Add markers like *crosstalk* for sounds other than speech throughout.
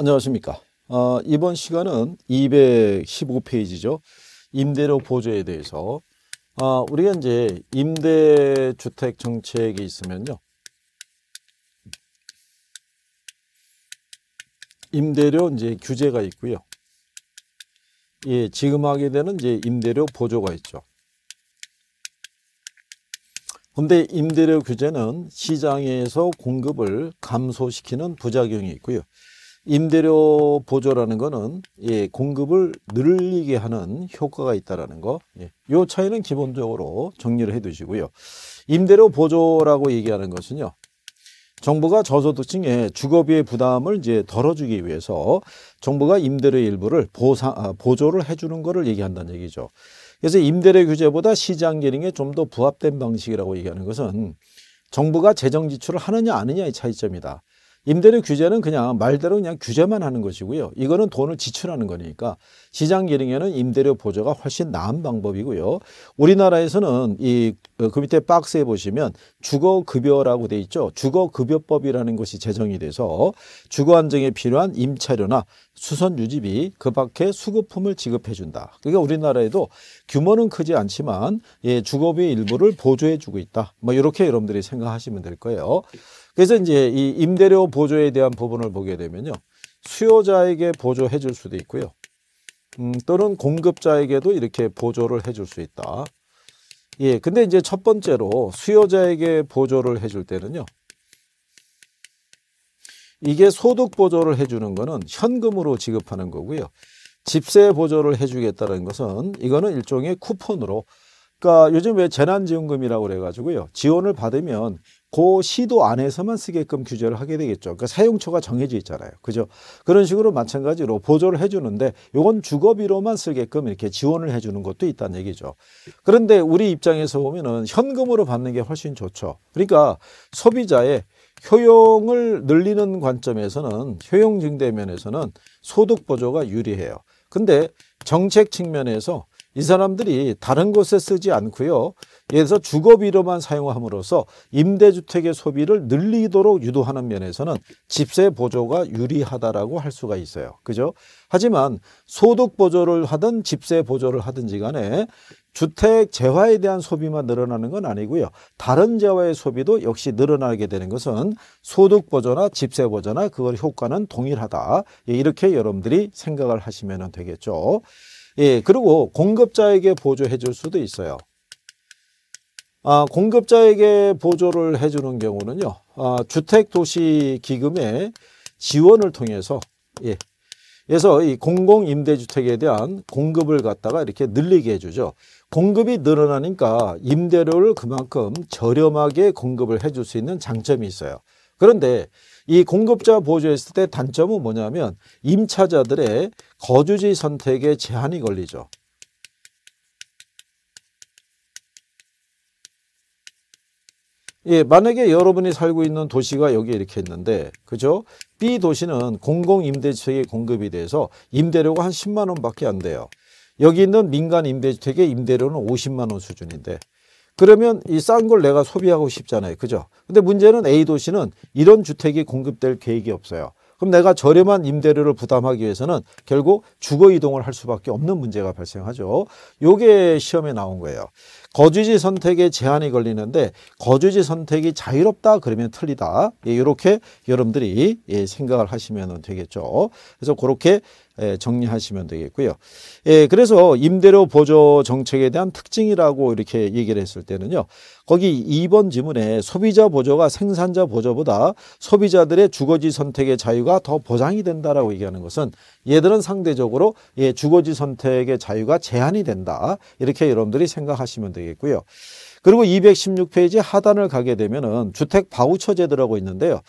안녕하십니까. 어, 이번 시간은 215페이지죠. 임대료 보조에 대해서. 어, 우리가 이제 임대주택 정책이 있으면요. 임대료 이제 규제가 있고요. 예, 지금 하게 되는 이제 임대료 보조가 있죠. 근데 임대료 규제는 시장에서 공급을 감소시키는 부작용이 있고요. 임대료 보조라는 거는 예, 공급을 늘리게 하는 효과가 있다라는 거. 예, 요 차이는 기본적으로 정리를 해 두시고요. 임대료 보조라고 얘기하는 것은요. 정부가 저소득층의 주거비의 부담을 이제 덜어주기 위해서 정부가 임대료 일부를 보상, 아, 보조를 해주는 거를 얘기한다는 얘기죠. 그래서 임대료 규제보다 시장 기능에 좀 더 부합된 방식이라고 얘기하는 것은 정부가 재정 지출을 하느냐 안느냐의 차이점이다. 임대료 규제는 그냥 말대로 그냥 규제만 하는 것이고요. 이거는 돈을 지출하는 거니까 시장 기능에는 임대료 보조가 훨씬 나은 방법이고요. 우리나라에서는 이그 어, 밑에 박스에 보시면 주거급여라고 돼 있죠. 주거급여법이라는 것이 제정이 돼서 주거 안정에 필요한 임차료나 수선 유지비 그 밖에 수급품을 지급해 준다. 그러니까 우리나라에도 규모는 크지 않지만 예, 주거비 일부를 보조해 주고 있다. 뭐 이렇게 여러분들이 생각하시면 될 거예요. 그래서 이제 이 임대료 보조에 대한 부분을 보게 되면요. 수요자에게 보조해 줄 수도 있고요. 음, 또는 공급자에게도 이렇게 보조를 해 줄 수 있다. 예, 근데 이제 첫 번째로 수요자에게 보조를 해 줄 때는요. 이게 소득 보조를 해주는 거는 현금으로 지급하는 거고요. 집세 보조를 해주겠다는 것은 이거는 일종의 쿠폰으로 그러니까 요즘 왜 재난지원금이라고 그래가지고요. 지원을 받으면 그 시도 안에서만 쓰게끔 규제를 하게 되겠죠. 그러니까 사용처가 정해져 있잖아요. 그죠? 그런 식으로 마찬가지로 보조를 해주는데 요건 주거비로만 쓰게끔 이렇게 지원을 해주는 것도 있다는 얘기죠. 그런데 우리 입장에서 보면은 현금으로 받는 게 훨씬 좋죠. 그러니까 소비자의 효용을 늘리는 관점에서는 효용 증대 면에서는 소득 보조가 유리해요. 근데 정책 측면에서 이 사람들이 다른 곳에 쓰지 않고요. 예를 서 주거비로만 사용함으로써 임대주택의 소비를 늘리도록 유도하는 면에서는 집세 보조가 유리하다라고 할 수가 있어요. 그죠? 하지만 소득 보조를 하든 집세 보조를 하든지 간에 주택 재화에 대한 소비만 늘어나는 건 아니고요. 다른 재화의 소비도 역시 늘어나게 되는 것은 소득 보조나 집세 보조나 그걸 효과는 동일하다. 예, 이렇게 여러분들이 생각을 하시면 되겠죠. 예, 그리고 공급자에게 보조해 줄 수도 있어요. 아, 공급자에게 보조를 해주는 경우는요, 아, 주택도시기금의 지원을 통해서, 예. 그래서 이 공공임대주택에 대한 공급을 갖다가 이렇게 늘리게 해주죠. 공급이 늘어나니까 임대료를 그만큼 저렴하게 공급을 해줄 수 있는 장점이 있어요. 그런데 이 공급자 보조했을 때 단점은 뭐냐면 임차자들의 거주지 선택에 제한이 걸리죠. 예, 만약에 여러분이 살고 있는 도시가 여기 에 이렇게 있는데, 그죠? B 도시는 공공임대주택의 공급이 돼서 임대료가 한 10만 원밖에 안 돼요. 여기 있는 민간 임대주택의 임대료는 50만 원 수준인데, 그러면 이 싼 걸 내가 소비하고 싶잖아요. 그죠? 근데 문제는 A 도시는 이런 주택이 공급될 계획이 없어요. 그럼 내가 저렴한 임대료를 부담하기 위해서는 결국 주거 이동을 할 수밖에 없는 문제가 발생하죠. 요게 시험에 나온 거예요. 거주지 선택에 제한이 걸리는데 거주지 선택이 자유롭다 그러면 틀리다. 예, 이렇게 여러분들이 예, 생각을 하시면 되겠죠. 그래서 그렇게 예, 정리하시면 되겠고요. 예, 그래서 임대료 보조 정책에 대한 특징이라고 이렇게 얘기를 했을 때는요. 거기 2번 지문에 소비자 보조가 생산자 보조보다 소비자들의 주거지 선택의 자유가 더 보장이 된다라고 얘기하는 것은 얘들은 상대적으로 예, 주거지 선택의 자유가 제한이 된다. 이렇게 여러분들이 생각하시면 되겠고요. 그리고 216페이지 하단을 가게 되면은 주택 바우처 제도라고 있는데요.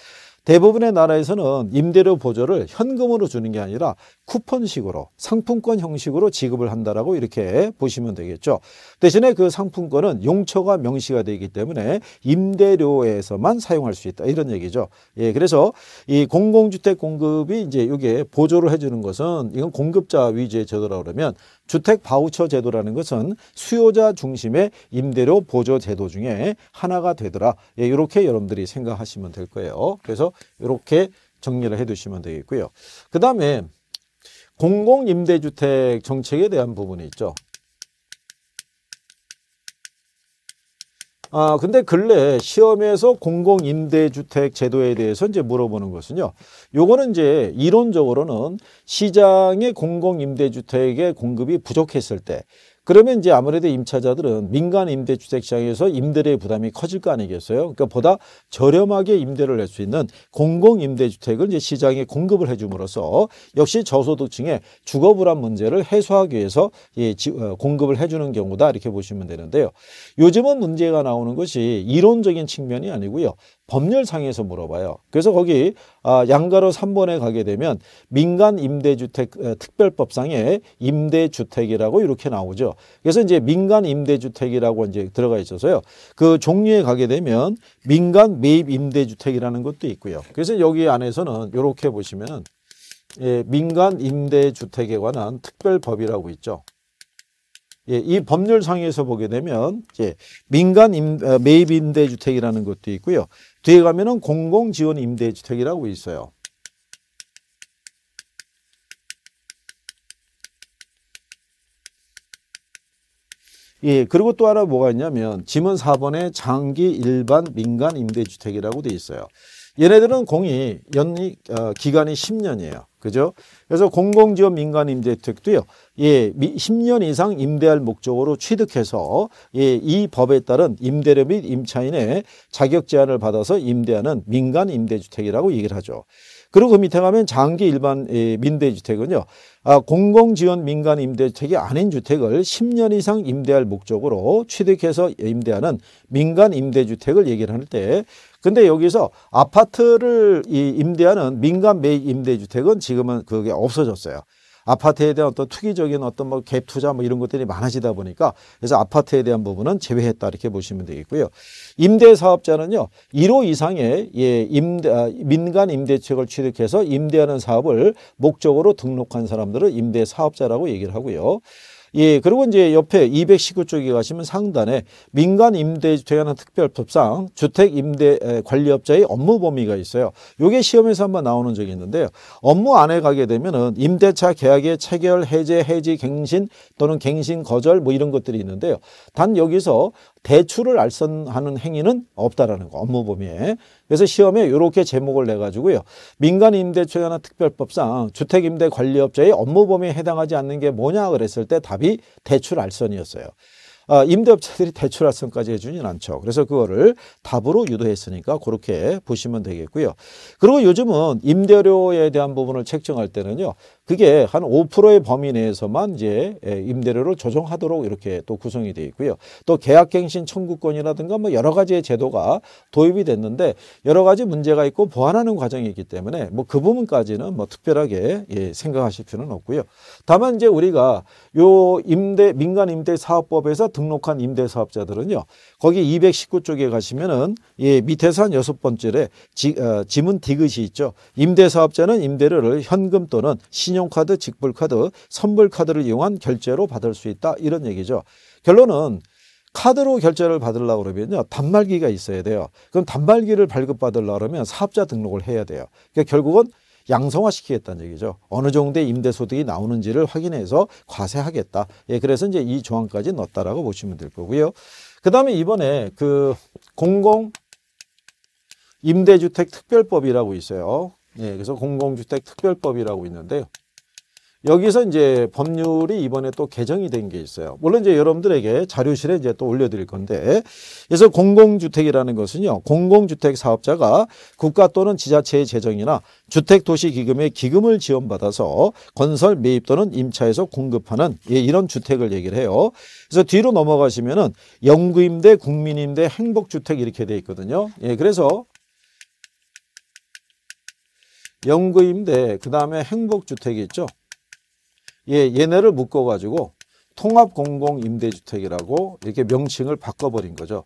대부분의 나라에서는 임대료 보조를 현금으로 주는 게 아니라 쿠폰식으로 상품권 형식으로 지급을 한다라고 이렇게 보시면 되겠죠. 대신에 그 상품권은 용처가 명시가 되기 때문에 임대료에서만 사용할 수 있다 이런 얘기죠. 예, 그래서 이 공공주택 공급이 이제 이게 보조를 해주는 것은 이건 공급자 위주의 제도라 그러면 주택 바우처 제도라는 것은 수요자 중심의 임대료 보조 제도 중에 하나가 되더라. 예, 이렇게 여러분들이 생각하시면 될 거예요. 그래서 이렇게 정리를 해 두시면 되겠고요. 그 다음에 공공임대주택 정책에 대한 부분이 있죠. 아, 근데 근래 시험에서 공공임대주택 제도에 대해서 이제 물어보는 것은요. 요거는 이제 이론적으로는 시장의 공공임대주택의 공급이 부족했을 때 그러면 이제 아무래도 임차자들은 민간 임대주택 시장에서 임대료의 부담이 커질 거 아니겠어요? 그러니까 보다 저렴하게 임대를 낼 수 있는 공공 임대주택을 이제 시장에 공급을 해줌으로써 역시 저소득층의 주거 불안 문제를 해소하기 위해서 예, 지, 어, 공급을 해주는 경우다 이렇게 보시면 되는데요. 요즘은 문제가 나오는 것이 이론적인 측면이 아니고요. 법률상에서 물어봐요. 그래서 거기 아, 양가로 3번에 가게 되면 민간 임대주택 어, 특별법상에 임대주택이라고 이렇게 나오죠. 그래서 이제 민간 임대주택이라고 이제 들어가 있어서요. 그 종류에 가게 되면 민간 매입 임대주택이라는 것도 있고요. 그래서 여기 안에서는 이렇게 보시면 예, 민간 임대주택에 관한 특별법이라고 있죠. 예, 이 법률상에서 보게 되면 이제 예, 민간 임, 어, 매입 임대주택이라는 것도 있고요. 뒤에 가면은 공공지원 임대주택이라고 있어요. 예, 그리고 또 하나 뭐가 있냐면 지문 4번에 장기 일반 민간 임대주택이라고 돼 있어요. 얘네들은 공이 연이 어, 기간이 10년이에요. 그죠? 그래서 공공지원 민간 임대 주택도요 예, 10년 이상 임대할 목적으로 취득해서 예, 이 법에 따른 임대료 및 임차인의 자격 제한을 받아서 임대하는 민간 임대주택이라고 얘기를 하죠. 그리고 그 밑에 가면 장기 일반 예, 민대주택은요. 아, 공공지원 민간 임대주택이 아닌 주택을 10년 이상 임대할 목적으로 취득해서 임대하는 민간 임대주택을 얘기를 할때 근데 여기서 아파트를 이 임대하는 민간 매입 임대주택은 지금은 그게 없어졌어요. 아파트에 대한 어떤 투기적인 어떤 뭐갭 투자 뭐 이런 것들이 많아지다 보니까 그래서 아파트에 대한 부분은 제외했다 이렇게 보시면 되겠고요. 임대 사업자는요. 1호 이상의 예, 임대 아, 민간 임대책을 취득해서 임대하는 사업을 목적으로 등록한 사람들을 임대 사업자라고 얘기를 하고요. 예, 그리고 이제 옆에 219쪽에 가시면 상단에 민간 임대주 대한 특별법상 주택 임대 관리업자의 업무 범위가 있어요. 요게 시험에서 한번 나오는 적이 있는데요. 업무 안에 가게 되면은 임대차 계약의 체결, 해제, 해지, 갱신 또는 갱신 거절 뭐 이런 것들이 있는데요. 단 여기서 대출을 알선하는 행위는 없다라는 거 업무 범위에 그래서 시험에 이렇게 제목을 내가지고요 민간임대주나 특별법상 주택임대관리업자의 업무 범위에 해당하지 않는 게 뭐냐 그랬을 때 답이 대출 알선이었어요 아, 임대업자들이 대출 알선까지 해주진 않죠. 그래서 그거를 답으로 유도했으니까 그렇게 보시면 되겠고요. 그리고 요즘은 임대료에 대한 부분을 책정할 때는요. 그게 한 5%의 범위 내에서만 이제 예, 임대료를 조정하도록 이렇게 또 구성이 되어 있고요. 또 계약갱신 청구권이라든가 뭐 여러 가지의 제도가 도입이 됐는데 여러 가지 문제가 있고 보완하는 과정이기 때문에 뭐 그 부분까지는 뭐 특별하게 예, 생각하실 필요는 없고요. 다만 이제 우리가 요 임대 민간 임대 사업법에서 등록한 임대 사업자들은요. 거기 219쪽에 가시면은 예, 밑에서 한 여섯 번째에 지, 어, 지문 디귿이 있죠. 임대 사업자는 임대료를 현금 또는 신용 신용카드, 직불카드, 선불카드를 이용한 결제로 받을 수 있다. 이런 얘기죠. 결론은 카드로 결제를 받으려고 그러면요. 단말기가 있어야 돼요. 그럼 단말기를 발급받으려고 그러면 사업자 등록을 해야 돼요. 그러니까 결국은 양성화시키겠다는 얘기죠. 어느 정도의 임대소득이 나오는지를 확인해서 과세하겠다. 예, 그래서 이제 이 조항까지 넣었다라고 보시면 될 거고요. 그 다음에 이번에 그 공공 임대주택 특별법이라고 있어요. 예, 그래서 공공주택 특별법이라고 있는데요. 여기서 이제 법률이 이번에 또 개정이 된 게 있어요. 물론 이제 여러분들에게 자료실에 이제 또 올려드릴 건데, 그래서 공공주택이라는 것은요, 공공주택 사업자가 국가 또는 지자체의 재정이나 주택도시기금의 기금을 지원받아서 건설 매입 또는 임차에서 공급하는 예, 이런 주택을 얘기를 해요. 그래서 뒤로 넘어가시면은 영구임대, 국민임대, 행복주택 이렇게 돼 있거든요. 예, 그래서 영구임대, 그 다음에 행복주택이 있죠. 예, 얘네를 묶어가지고 통합공공임대주택이라고 이렇게 명칭을 바꿔버린 거죠.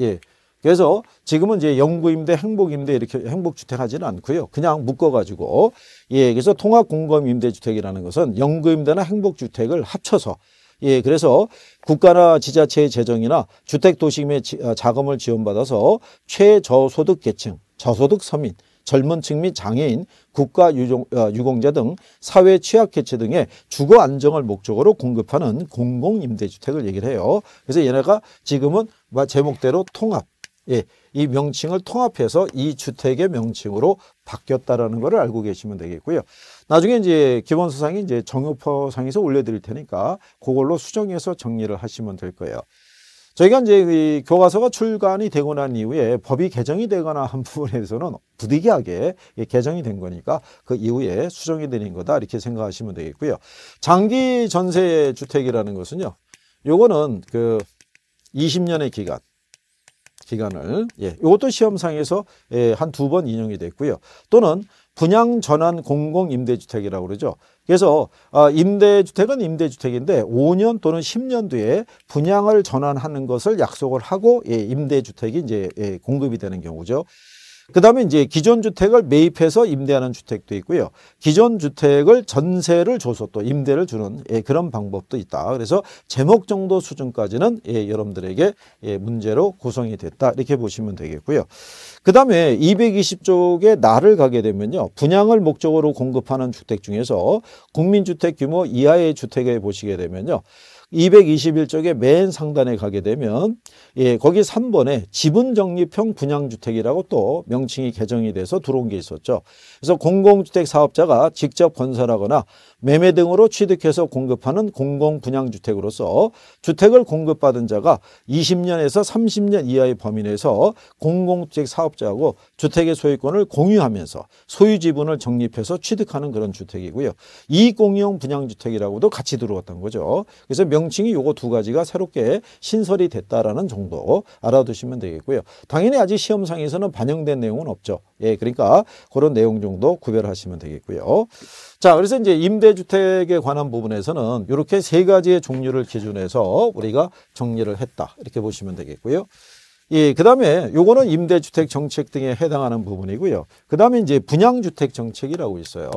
예. 그래서 지금은 이제 영구임대, 행복임대 이렇게 행복주택 하지는 않고요. 그냥 묶어가지고 예, 그래서 통합공공임대주택이라는 것은 영구임대나 행복주택을 합쳐서 예, 그래서 국가나 지자체의 재정이나 주택도시임의 어, 자금을 지원받아서 최저소득계층, 저소득 서민, 젊은 층 및 장애인, 국가 유종, 어, 유공자 등 사회 취약계층 등의 주거 안정을 목적으로 공급하는 공공임대주택을 얘기를 해요. 그래서 얘네가 지금은 제목대로 통합, 예, 이 명칭을 통합해서 이 주택의 명칭으로 바뀌었다라는 것을 알고 계시면 되겠고요. 나중에 이제 기본 수상이 이제 정유포상에서 올려드릴 테니까 그걸로 수정해서 정리를 하시면 될 거예요. 저희가 이제 교과서가 출간이 되고 난 이후에 법이 개정이 되거나 한 부분에서는 부득이하게 개정이 된 거니까 그 이후에 수정이 되는 거다 이렇게 생각하시면 되겠고요. 장기 전세 주택이라는 것은요. 요거는 그 20년의 기간 기간을 예, 이것도 시험상에서 예, 한두 번 인용이 됐고요. 또는 분양 전환 공공 임대주택이라고 그러죠. 그래서 아, 임대주택은 임대주택인데 5년 또는 10년 뒤에 분양을 전환하는 것을 약속을 하고 예, 임대주택이 이제 예, 공급이 되는 경우죠. 그 다음에 이제 기존 주택을 매입해서 임대하는 주택도 있고요. 기존 주택을 전세를 줘서 또 임대를 주는 예, 그런 방법도 있다. 그래서 제목 정도 수준까지는 예, 여러분들에게 예, 문제로 구성이 됐다. 이렇게 보시면 되겠고요. 그 다음에 220쪽에 나를 가게 되면요. 분양을 목적으로 공급하는 주택 중에서 국민주택 규모 이하의 주택에 보시게 되면요. 2 2 1쪽에맨 상단에 가게 되면 예, 거기 3번에 지분정립형 분양주택이라고 또 명칭이 개정이 돼서 들어온 게 있었죠. 그래서 공공주택 사업자가 직접 건설하거나 매매 등으로 취득해서 공급하는 공공분양주택으로서 주택을 공급받은 자가 20년에서 30년 이하의 범위 내에서 공공주택 사업자하고 주택의 소유권을 공유하면서 소유 지분을 적립해서 취득하는 그런 주택이고요. 이공용 분양주택이라고도 같이 들어왔던 거죠. 그래서 명칭이 요거 두 가지가 새롭게 신설이 됐다라는 정도 알아두시면 되겠고요. 당연히 아직 시험상에서는 반영된 내용은 없죠. 예, 그러니까 그런 내용 정도 구별하시면 되겠고요. 자, 그래서 이제 임대주택에 관한 부분에서는 이렇게 세 가지의 종류를 기준해서 우리가 정리를 했다. 이렇게 보시면 되겠고요. 예, 그다음에 요거는 임대주택 정책 등에 해당하는 부분이고요. 그다음에 이제 분양주택 정책이라고 있어요.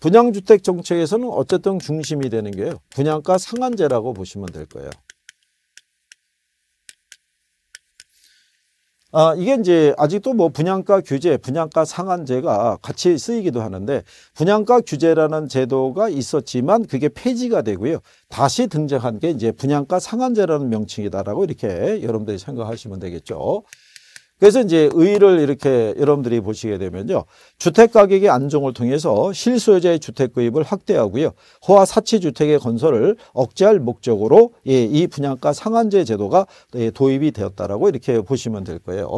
분양주택 정책에서는 어쨌든 중심이 되는 게 분양가 상한제라고 보시면 될 거예요. 아, 이게 이제 아직도 뭐 분양가 규제, 분양가 상한제가 같이 쓰이기도 하는데 분양가 규제라는 제도가 있었지만 그게 폐지가 되고요. 다시 등장한 게 이제 분양가 상한제라는 명칭이다라고 이렇게 여러분들이 생각하시면 되겠죠. 그래서 이제 의의를 이렇게 여러분들이 보시게 되면요. 주택가격의 안정을 통해서 실소유자의 주택 구입을 확대하고요. 호화 사치 주택의 건설을 억제할 목적으로 예, 이 분양가 상한제 제도가 예, 도입이 되었다라고 이렇게 보시면 될 거예요.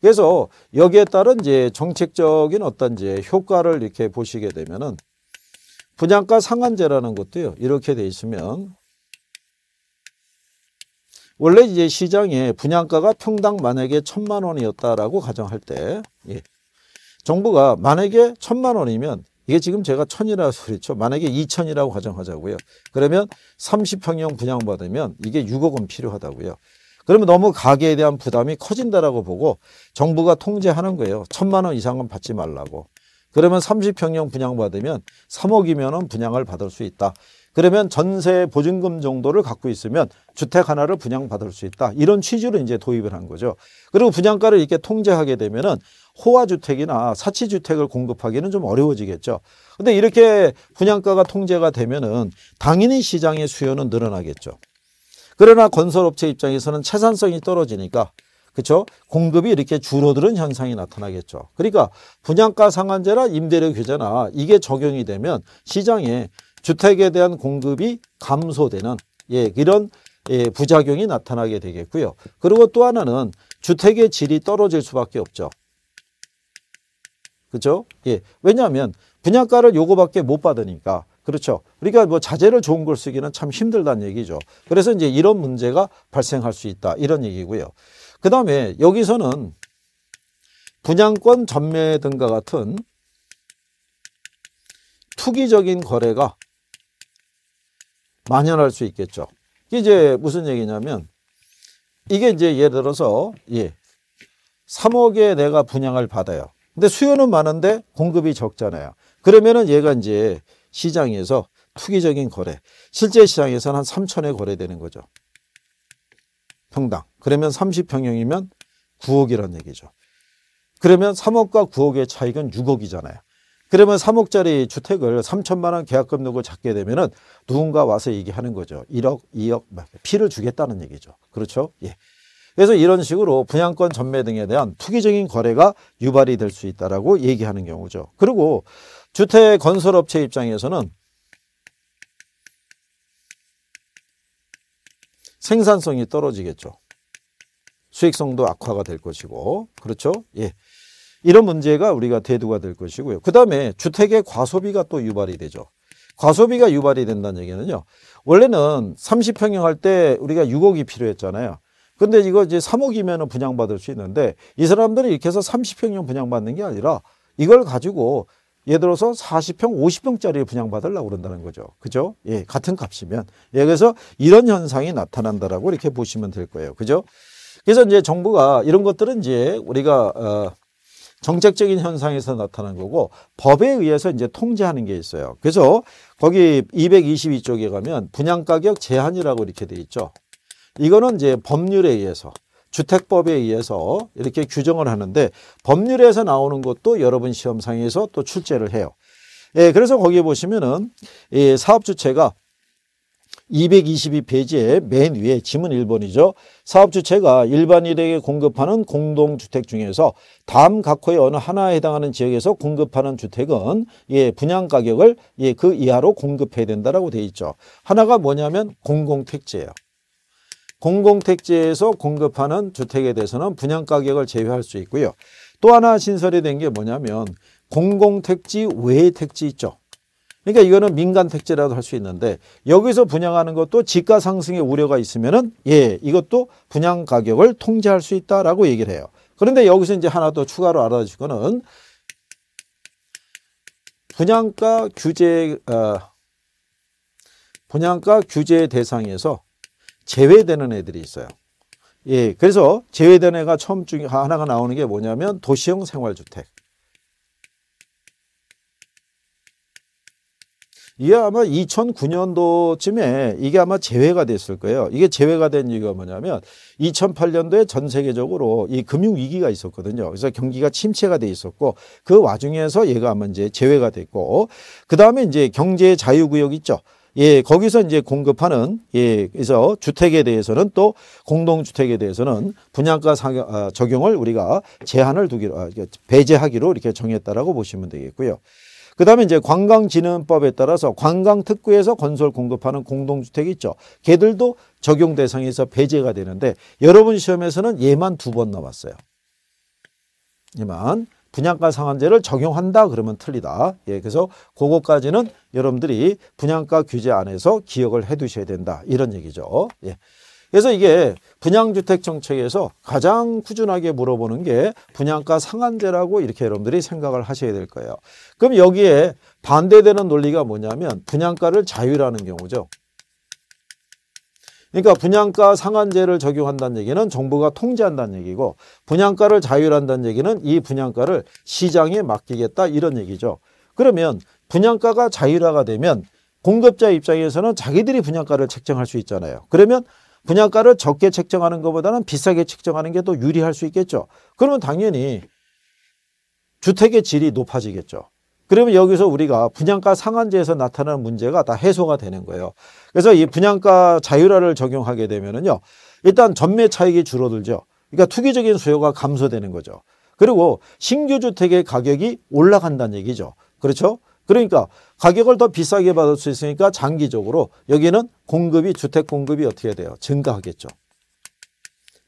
그래서 여기에 따른 이제 정책적인 어떤 이제 효과를 이렇게 보시게 되면은 분양가 상한제라는 것도요. 이렇게 돼 있으면 원래 이제 시장에 분양가가 평당 만약에 천만 원이었다라고 가정할 때 예. 정부가 만약에 천만 원이면 이게 지금 제가 천이라 그리죠 만약에 이천이라고 가정하자고요. 그러면 삼십 평형 분양받으면 이게 육억원 필요하다고요. 그러면 너무 가게에 대한 부담이 커진다라고 보고 정부가 통제하는 거예요. 천만 원 이상은 받지 말라고. 그러면 삼십 평형 분양받으면 삼억이면은 분양을 받을 수 있다. 그러면 전세 보증금 정도를 갖고 있으면 주택 하나를 분양받을 수 있다. 이런 취지로 이제 도입을 한 거죠. 그리고 분양가를 이렇게 통제하게 되면은 호화주택이나 사치주택을 공급하기는 좀 어려워지겠죠. 근데 이렇게 분양가가 통제가 되면은 당연히 시장의 수요는 늘어나겠죠. 그러나 건설업체 입장에서는 채산성이 떨어지니까 그렇죠? 공급이 이렇게 줄어드는 현상이 나타나겠죠. 그러니까 분양가 상한제나 임대료 규제나 이게 적용이 되면 시장에 주택에 대한 공급이 감소되는 예, 이런 예, 부작용이 나타나게 되겠고요. 그리고 또 하나는 주택의 질이 떨어질 수밖에 없죠. 그죠? 예. 왜냐하면 분양가를 요거밖에 못 받으니까. 그렇죠. 그러니까 뭐 자재를 좋은 걸 쓰기는 참 힘들다는 얘기죠. 그래서 이제 이런 문제가 발생할 수 있다. 이런 얘기고요. 그 다음에 여기서는 분양권 전매 등과 같은 투기적인 거래가 만연할 수 있겠죠. 이제 무슨 얘기냐면 이게 이제 예를 들어서 예. 3억에 내가 분양을 받아요. 근데 수요는 많은데 공급이 적잖아요. 그러면은 얘가 이제 시장에서 투기적인 거래, 실제 시장에서는 한 3천에 거래되는 거죠. 평당. 그러면 30평형이면 9억이라는 얘기죠. 그러면 3억과 9억의 차익은 6억이잖아요. 그러면 3억짜리 주택을 3천만 원 계약금 넣고 잡게 되면은 누군가 와서 얘기하는 거죠. 1억, 2억 피를 주겠다는 얘기죠. 그렇죠? 예. 그래서 이런 식으로 분양권 전매 등에 대한 투기적인 거래가 유발이 될 수 있다라고 얘기하는 경우죠. 그리고 주택 건설업체 입장에서는 생산성이 떨어지겠죠. 수익성도 악화가 될 것이고 그렇죠? 예. 이런 문제가 우리가 대두가 될 것이고요. 그 다음에 주택의 과소비가 또 유발이 되죠. 과소비가 유발이 된다는 얘기는요. 원래는 30평형 할 때 우리가 6억이 필요했잖아요. 근데 이거 이제 3억이면 분양받을 수 있는데 이 사람들이 이렇게 해서 30평형 분양받는 게 아니라 이걸 가지고 예를 들어서 40평, 50평짜리를 분양받으려고 그런다는 거죠. 그죠? 예, 같은 값이면. 예, 그래서 이런 현상이 나타난다라고 이렇게 보시면 될 거예요. 그죠? 그래서 이제 정부가 이런 것들은 이제 우리가, 어, 정책적인 현상에서 나타난 거고 법에 의해서 이제 통제하는 게 있어요. 그래서 거기 222쪽에 가면 분양가격 제한이라고 이렇게 돼 있죠. 이거는 이제 법률에 의해서 주택법에 의해서 이렇게 규정을 하는데 법률에서 나오는 것도 여러분 시험상에서 또 출제를 해요. 예, 그래서 거기에 보시면은 이 사업 주체가 222페이지의 맨 위에 지문 1번이죠. 사업 주체가 일반인에게 공급하는 공동주택 중에서 다음 각호의 어느 하나에 해당하는 지역에서 공급하는 주택은 예, 분양 가격을 예, 그 이하로 공급해야 된다라고 돼 있죠. 하나가 뭐냐면 공공택지예요. 공공택지에서 공급하는 주택에 대해서는 분양 가격을 제외할 수 있고요. 또 하나 신설이 된 게 뭐냐면 공공택지 외의 택지 있죠. 그러니까 이거는 민간 택지라도 할 수 있는데 여기서 분양하는 것도 지가 상승의 우려가 있으면은 예 이것도 분양 가격을 통제할 수 있다라고 얘기를 해요. 그런데 여기서 이제 하나 더 추가로 알아줄 주 거는 분양가 규제 어, 분양가 규제 대상에서 제외되는 애들이 있어요. 예, 그래서 제외된 애가 처음 중에 하나가 나오는 게 뭐냐면 도시형 생활주택. 이게 아마 2009년도쯤에 이게 아마 제외가 됐을 거예요. 이게 제외가 된 이유가 뭐냐면 2008년도에 전 세계적으로 이 금융 위기가 있었거든요. 그래서 경기가 침체가 돼 있었고 그 와중에서 얘가 아마 이제 제외가 됐고 그다음에 이제 경제 자유 구역 있죠. 예, 거기서 이제 공급하는 예, 그래서 주택에 대해서는 또 공동주택에 대해서는 분양가 상여, 아, 적용을 우리가 제한을 두기로 아, 배제하기로 이렇게 정했다라고 보시면 되겠고요. 그 다음에 이제 관광진흥법에 따라서 관광특구에서 건설 공급하는 공동주택이 있죠. 걔들도 적용 대상에서 배제가 되는데 여러분 시험에서는 얘만 두 번 나왔어요. 얘만 분양가 상한제를 적용한다 그러면 틀리다. 예, 그래서 그거까지는 여러분들이 분양가 규제 안에서 기억을 해두셔야 된다. 이런 얘기죠. 예. 그래서 이게 분양주택 정책에서 가장 꾸준하게 물어보는 게 분양가 상한제라고 이렇게 여러분들이 생각을 하셔야 될 거예요. 그럼 여기에 반대되는 논리가 뭐냐면 분양가를 자유라는 경우죠. 그러니까 분양가 상한제를 적용한다는 얘기는 정부가 통제한다는 얘기고 분양가를 자율한다는 얘기는 이 분양가를 시장에 맡기겠다 이런 얘기죠. 그러면 분양가가 자율화가 되면 공급자 입장에서는 자기들이 분양가를 책정할 수 있잖아요. 그러면 분양가를 적게 책정하는 것보다는 비싸게 책정하는 게 더 유리할 수 있겠죠. 그러면 당연히 주택의 질이 높아지겠죠. 그러면 여기서 우리가 분양가 상한제에서 나타나는 문제가 다 해소가 되는 거예요. 그래서 이 분양가 자율화를 적용하게 되면은요. 일단 전매 차익이 줄어들죠. 그러니까 투기적인 수요가 감소되는 거죠. 그리고 신규 주택의 가격이 올라간다는 얘기죠. 그렇죠? 그러니까 가격을 더 비싸게 받을 수 있으니까 장기적으로 여기는 공급이 주택 공급이 어떻게 돼요? 증가하겠죠.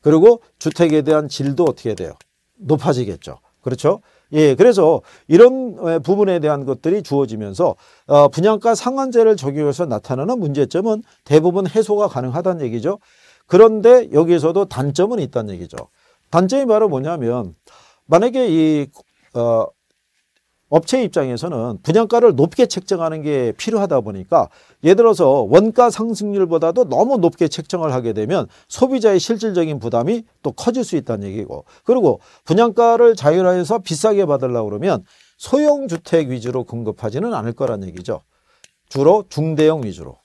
그리고 주택에 대한 질도 어떻게 돼요? 높아지겠죠. 그렇죠? 예, 그래서 이런 부분에 대한 것들이 주어지면서 어, 분양가 상한제를 적용해서 나타나는 문제점은 대부분 해소가 가능하다는 얘기죠. 그런데 여기에서도 단점은 있다는 얘기죠. 단점이 바로 뭐냐면 만약에 이 어, 업체 입장에서는 분양가를 높게 책정하는 게 필요하다 보니까 예를 들어서 원가 상승률보다도 너무 높게 책정을 하게 되면 소비자의 실질적인 부담이 또 커질 수 있다는 얘기고 그리고 분양가를 자율화해서 비싸게 받으려고 그러면 소형 주택 위주로 공급하지는 않을 거란 얘기죠. 주로 중대형 위주로.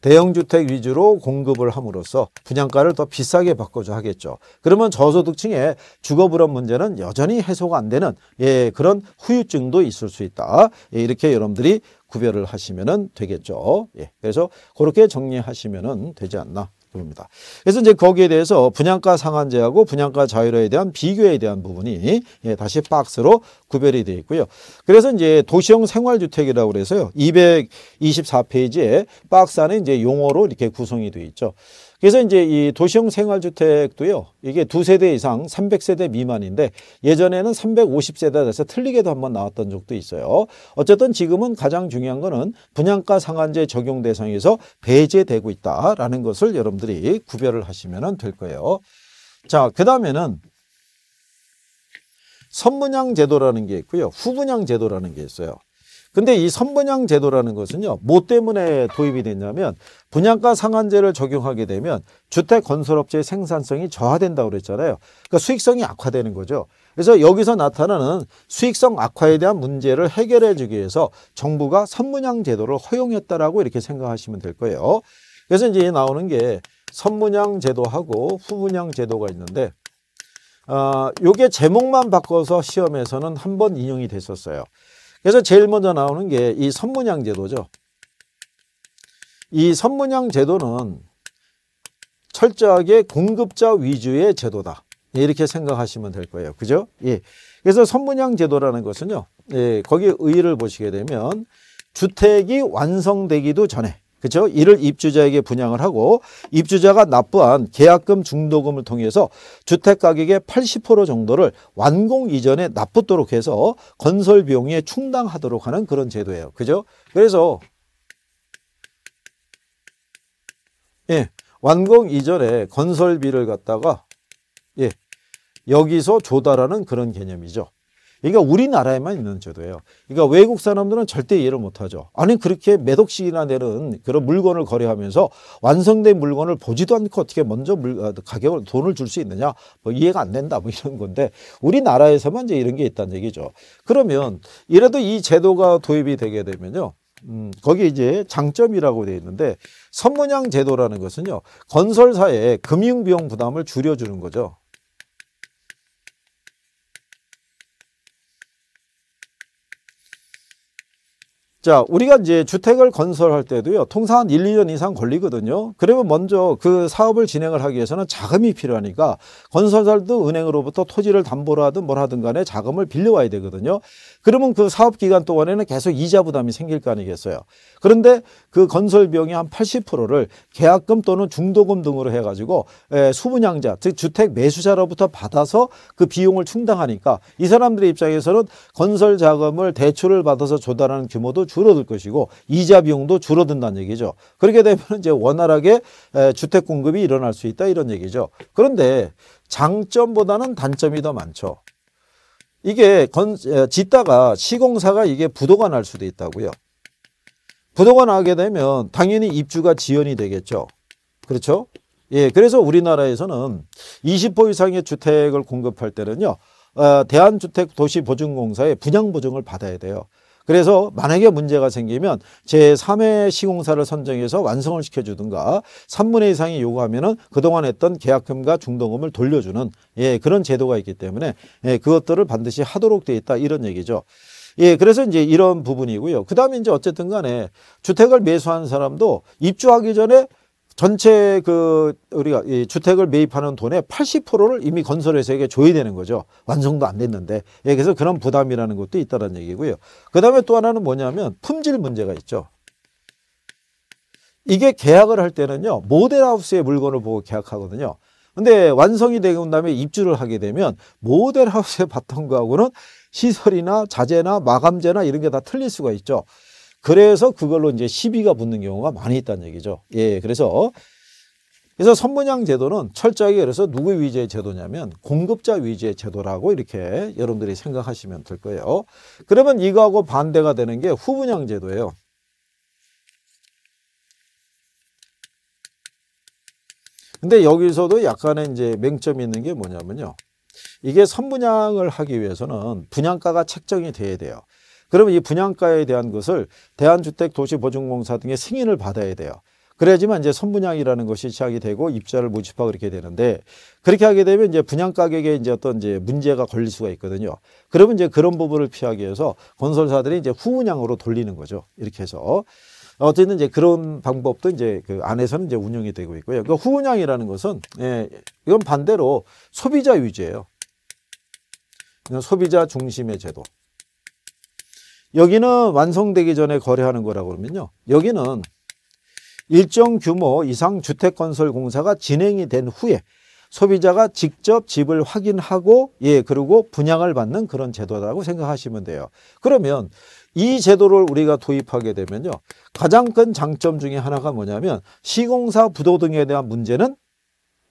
대형주택 위주로 공급을 함으로써 분양가를 더 비싸게 바꿔줘 하겠죠. 그러면 저소득층의 주거불안 문제는 여전히 해소가 안 되는 예, 그런 후유증도 있을 수 있다. 예, 이렇게 여러분들이 구별을 하시면 되겠죠. 예, 그래서 그렇게 정리하시면 되지 않나 입니다 그래서 이제 거기에 대해서 분양가 상한제하고 분양가 자율화에 대한 비교에 대한 부분이 예, 다시 박스로 구별이 되어 있고요. 그래서 이제 도시형 생활주택이라고 그래서요. 224페이지에 박스 안에 이제 용어로 이렇게 구성이 되어 있죠. 그래서 이제 이 도시형 생활주택도요, 이게 두 세대 이상 300세대 미만인데 예전에는 350세대 돼서 틀리게도 한번 나왔던 적도 있어요. 어쨌든 지금은 가장 중요한 거는 분양가 상한제 적용 대상에서 배제되고 있다라는 것을 여러분들이 구별을 하시면 될 거예요. 자, 그 다음에는 선분양 제도라는 게 있고요. 후분양 제도라는 게 있어요. 근데 이 선분양 제도라는 것은요. 뭐 때문에 도입이 됐냐면 분양가 상한제를 적용하게 되면 주택 건설업체의 생산성이 저하된다고 그랬잖아요. 그러니까 수익성이 악화되는 거죠. 그래서 여기서 나타나는 수익성 악화에 대한 문제를 해결해 주기 위해서 정부가 선분양 제도를 허용했다라고 이렇게 생각하시면 될 거예요. 그래서 이제 나오는 게 선분양 제도하고 후분양 제도가 있는데 어, 요게 제목만 바꿔서 시험에서는 한 번 인용이 됐었어요. 그래서 제일 먼저 나오는 게 이 선문양 제도죠. 이 선문양 제도는 철저하게 공급자 위주의 제도다. 예, 이렇게 생각하시면 될 거예요. 그죠? 예. 그래서 선문양 제도라는 것은요. 예, 거기 의의를 보시게 되면 주택이 완성되기도 전에 그렇죠? 이를 입주자에게 분양을 하고 입주자가 납부한 계약금 중도금을 통해서 주택 가격의 80% 정도를 완공 이전에 납부도록 해서 건설 비용에 충당하도록 하는 그런 제도예요. 그죠? 그래서 예. 완공 이전에 건설비를 갖다가 예. 여기서 조달하는 그런 개념이죠. 그러니까 우리나라에만 있는 제도예요. 그러니까 외국 사람들은 절대 이해를 못하죠. 아니 그렇게 매덕식이나 되는 그런 물건을 거래하면서 완성된 물건을 보지도 않고 어떻게 먼저 물, 아, 가격을 돈을 줄 수 있느냐 뭐 이해가 안 된다 뭐 이런 건데 우리나라에서만 이제 이런 게 있다는 얘기죠. 그러면 이래도 이 제도가 도입이 되게 되면요. 음, 거기 이제 장점이라고 되어 있는데 선문양 제도라는 것은요 건설사의 금융비용 부담을 줄여주는 거죠. 자, 우리가 이제 주택을 건설할 때도요, 통상 한 1, 2년 이상 걸리거든요. 그러면 먼저 그 사업을 진행을 하기 위해서는 자금이 필요하니까 건설사도 은행으로부터 토지를 담보로 하든 뭘 하든 간에 자금을 빌려와야 되거든요. 그러면 그 사업 기간 동안에는 계속 이자 부담이 생길 거 아니겠어요. 그런데 그 건설 비용의 한 80%를 계약금 또는 중도금 등으로 해가지고 예, 수분양자, 즉 주택 매수자로부터 받아서 그 비용을 충당하니까 이 사람들의 입장에서는 건설 자금을 대출을 받아서 조달하는 규모도 줄어들 것이고 이자 비용도 줄어든다는 얘기죠. 그렇게 되면 이제 원활하게 주택 공급이 일어날 수 있다 이런 얘기죠. 그런데 장점보다는 단점이 더 많죠. 이게 건, 짓다가 시공사가 이게 부도가 날 수도 있다고요. 부도가 나게 되면 당연히 입주가 지연이 되겠죠. 그렇죠? 예, 그래서 우리나라에서는 20호 이상의 주택을 공급할 때는요, 어, 대한주택도시보증공사의 분양보증을 받아야 돼요. 그래서 만약에 문제가 생기면 제3회 시공사를 선정해서 완성을 시켜주든가 3분의 이상이 요구하면은 그동안 했던 계약금과 중도금을 돌려주는 예, 그런 제도가 있기 때문에 예, 그것들을 반드시 하도록 되어 있다 이런 얘기죠. 예, 그래서 이제 이런 부분이고요. 그 다음에 이제 어쨌든 간에 주택을 매수한 사람도 입주하기 전에 전체 그 우리가 이 주택을 매입하는 돈의 80%를 이미 건설회사에게 줘야 되는 거죠. 완성도 안 됐는데. 예, 그래서 그런 부담이라는 것도 있다는 얘기고요. 그 다음에 또 하나는 뭐냐면 품질 문제가 있죠. 이게 계약을 할 때는요. 모델하우스의 물건을 보고 계약하거든요. 근데 완성이 되고 난 다음에 입주를 하게 되면 모델하우스에 바던 *laughs* 거하고는 시설이나 자재나 마감재나 이런 게 다 틀릴 수가 있죠. 그래서 그걸로 이제 시비가 붙는 경우가 많이 있다는 얘기죠. 예, 그래서 그래서 선분양 제도는 철저하게 그래서 누구 위주의 제도냐면 공급자 위주의 제도라고 이렇게 여러분들이 생각하시면 될 거예요. 그러면 이거하고 반대가 되는 게 후분양 제도예요. 근데 여기서도 약간의 이제 맹점이 있는 게 뭐냐면요. 이게 선분양을 하기 위해서는 분양가가 책정이 돼야 돼요. 그러면 이 분양가에 대한 것을 대한주택도시보증공사 등의 승인을 받아야 돼요. 그래야지만 이제 선분양이라는 것이 시작이 되고 입자를 모집하고 이렇게 되는데 그렇게 하게 되면 이제 분양 가격에 이제 어떤 이제 문제가 걸릴 수가 있거든요. 그러면 이제 그런 부분을 피하기 위해서 건설사들이 이제 후분양으로 돌리는 거죠. 이렇게 해서 어쨌든 이제 그런 방법도 이제 그 안에서는 이제 운영이 되고 있고요. 그 그러니까 후분양이라는 것은 예, 이건 반대로 소비자 위주예요. 소비자 중심의 제도. 여기는 완성되기 전에 거래하는 거라고 그러면요. 여기는 일정 규모 이상 주택건설공사가 진행이 된 후에 소비자가 직접 집을 확인하고 예 그리고 분양을 받는 그런 제도라고 생각하시면 돼요. 그러면 이 제도를 우리가 도입하게 되면요. 가장 큰 장점 중에 하나가 뭐냐면 시공사 부도 등에 대한 문제는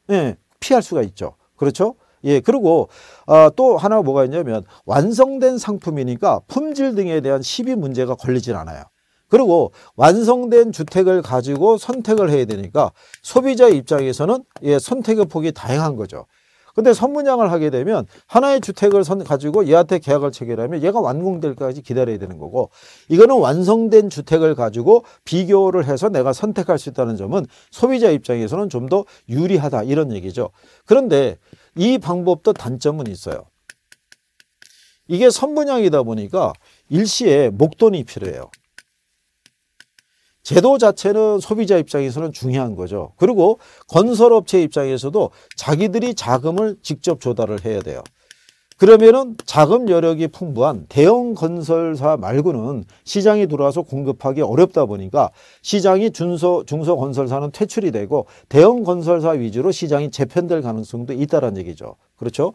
예, 피할 수가 있죠. 그렇죠? 예, 그리고 아, 또 하나 뭐가 있냐면 완성된 상품이니까 품질 등에 대한 시비 문제가 걸리질 않아요. 그리고 완성된 주택을 가지고 선택을 해야 되니까 소비자 입장에서는 예, 선택의 폭이 다양한 거죠. 근데 선분양을 하게 되면 하나의 주택을 선 가지고 얘한테 계약을 체결하면 얘가 완공될까지 기다려야 되는 거고 이거는 완성된 주택을 가지고 비교를 해서 내가 선택할 수 있다는 점은 소비자 입장에서는 좀 더 유리하다 이런 얘기죠. 그런데 이 방법도 단점은 있어요. 이게 선분양이다 보니까 일시에 목돈이 필요해요. 제도 자체는 소비자 입장에서는 중요한 거죠. 그리고 건설업체 입장에서도 자기들이 자금을 직접 조달을 해야 돼요. 그러면은 자금 여력이 풍부한 대형 건설사 말고는 시장이 들어와서 공급하기 어렵다 보니까 시장이 중소, 중소 건설사는 퇴출이 되고 대형 건설사 위주로 시장이 재편될 가능성도 있다는 얘기죠. 그렇죠?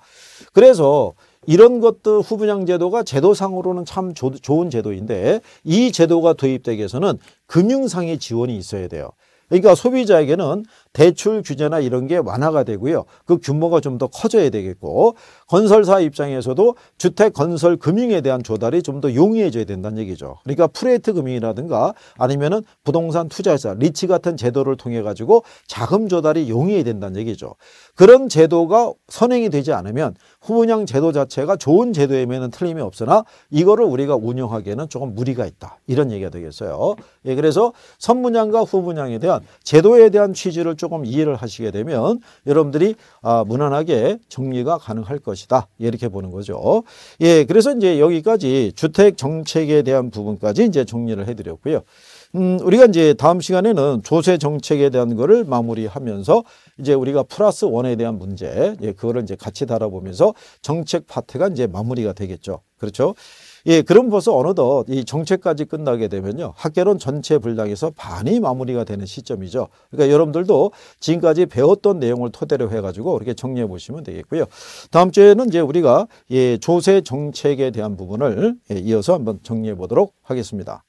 그래서 이런 것도 후분양 제도가 제도상으로는 참 조, 좋은 제도인데 이 제도가 도입되기 위해서는 금융상의 지원이 있어야 돼요. 그러니까 소비자에게는 대출 규제나 이런 게 완화가 되고요. 그 규모가 좀 더 커져야 되겠고 건설사 입장에서도 주택 건설 금융에 대한 조달이 좀 더 용이해져야 된다는 얘기죠. 그러니까 프레이트 금융이라든가 아니면은 부동산 투자자 리치 같은 제도를 통해 가지고 자금 조달이 용이해야 된다는 얘기죠. 그런 제도가 선행이 되지 않으면 후분양 제도 자체가 좋은 제도임에는 틀림이 없으나 이거를 우리가 운영하기에는 조금 무리가 있다. 이런 얘기가 되겠어요. 예, 그래서 선분양과 후분양에 대한 제도에 대한 취지를 조금 이해를 하시게 되면 여러분들이 아, 무난하게 정리가 가능할 것이다. 이렇게 보는 거죠. 예, 그래서 이제 여기까지 주택 정책에 대한 부분까지 이제 정리를 해드렸고요. 음, 우리가 이제 다음 시간에는 조세 정책에 대한 거를 마무리하면서 이제 우리가 플러스 원에 대한 문제, 예, 그거를 이제 같이 다뤄보면서 정책 파트가 이제 마무리가 되겠죠. 그렇죠. 예, 그럼 벌써 어느덧 이정책까지 끝나게 되면요. 학계론 전체 분량에서 반이 마무리가 되는 시점이죠. 그러니까 여러분들도 지금까지 배웠던 내용을 토대로 해가지고 이렇게 정리해 보시면 되겠고요. 다음 주에는 이제 우리가 예, 조세 정책에 대한 부분을 예, 이어서 한번 정리해 보도록 하겠습니다.